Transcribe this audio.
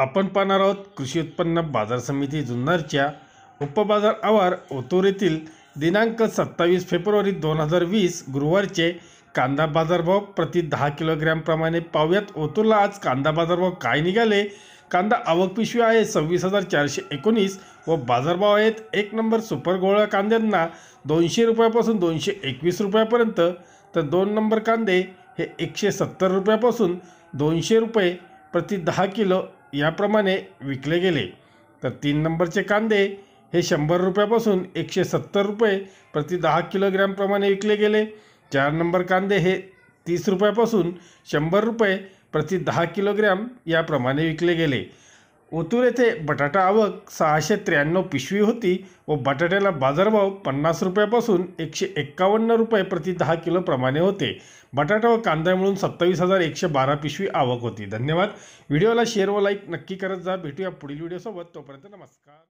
आपण पाहणार आहोत कृषी उत्पन्न बाजार समिती जुन्नरच्या उपबाजार आवार ओतूर येथील दिनांक सत्तावीस फेब्रुवारी दोन हजार वीस गुरुवारचे कांदा बाजारभाव प्रति दहा किलोग्रॅमप्रमाणे पाहूयात ओतूरला आज कांदा बाजारभाव काय निघाले कांदा आवक पिशवी आहे सव्वीस हजार चारशे एकोणीस व बाजारभाव आहेत एक नंबर सुपर गोळा कांद्यांना दोनशे रुपयापासून दोनशे एकवीस रुपयापर्यंत तर दोन नंबर कांदे हे एकशे सत्तर रुपयापासून दोनशे रुपये प्रति दहा किलो याप्रमाणे विकले गेले तर तीन नंबरचे कांदे हे शंभर रुपयापासून एकशे सत्तर रुपये प्रति दहा किलोग्रॅमप्रमाणे विकले गेले चार नंबर कांदे हे तीस रुपयापासून शंभर रुपये प्रति दहा किलोग्रॅम याप्रमाणे विकले गेले ओतूर येथे बटाटा आवक सहाशे त्र्याण्णव पिशवी होती व बटाट्याला बाजारभाव पन्नास रुपयापासून एकशे एक्कावन्न रुपये प्रति दहा प्रमाणे होते बटाटा व कांदा मिळून सत्तावीस हजार एकशे बारा पिशवी आवक होती धन्यवाद व्हिडिओला शेअर व लाईक नक्की करत जा भेटूया पुढील व्हिडिओसोबत तोपर्यंत नमस्कार